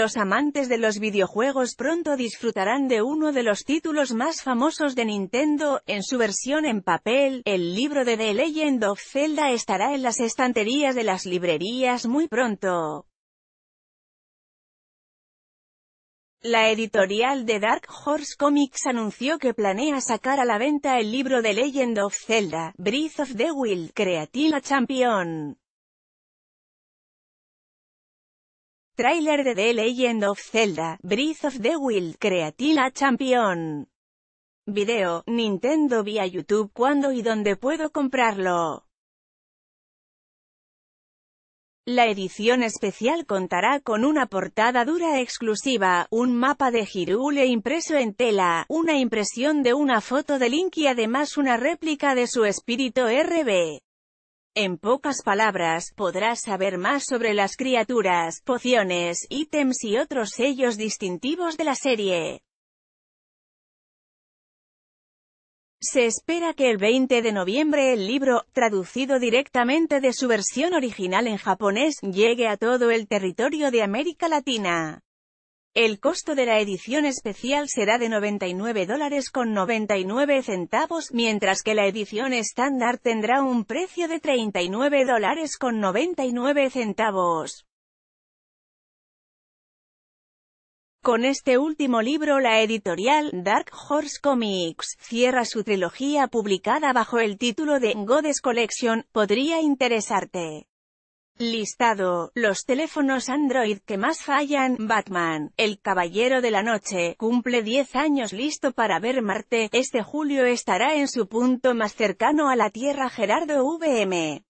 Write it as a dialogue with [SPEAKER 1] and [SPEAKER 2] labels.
[SPEAKER 1] Los amantes de los videojuegos pronto disfrutarán de uno de los títulos más famosos de Nintendo, en su versión en papel, el libro de The Legend of Zelda estará en las estanterías de las librerías muy pronto. La editorial de Dark Horse Comics anunció que planea sacar a la venta el libro de Legend of Zelda, Breath of the Wild, Creativa Champion. Trailer de The Legend of Zelda, Breath of the Wild, Creatina Champion. Video, Nintendo vía YouTube cuándo y dónde puedo comprarlo. La edición especial contará con una portada dura exclusiva, un mapa de Hirule impreso en tela, una impresión de una foto de Link y además una réplica de su espíritu RB. En pocas palabras, podrás saber más sobre las criaturas, pociones, ítems y otros sellos distintivos de la serie. Se espera que el 20 de noviembre el libro, traducido directamente de su versión original en japonés, llegue a todo el territorio de América Latina. El costo de la edición especial será de 99 dólares con 99 centavos, mientras que la edición estándar tendrá un precio de 39 dólares con 99 centavos. Con este último libro la editorial Dark Horse Comics cierra su trilogía publicada bajo el título de Goddess Collection, podría interesarte. Listado, los teléfonos Android que más fallan, Batman, El Caballero de la Noche, cumple 10 años listo para ver Marte, este julio estará en su punto más cercano a la Tierra Gerardo VM.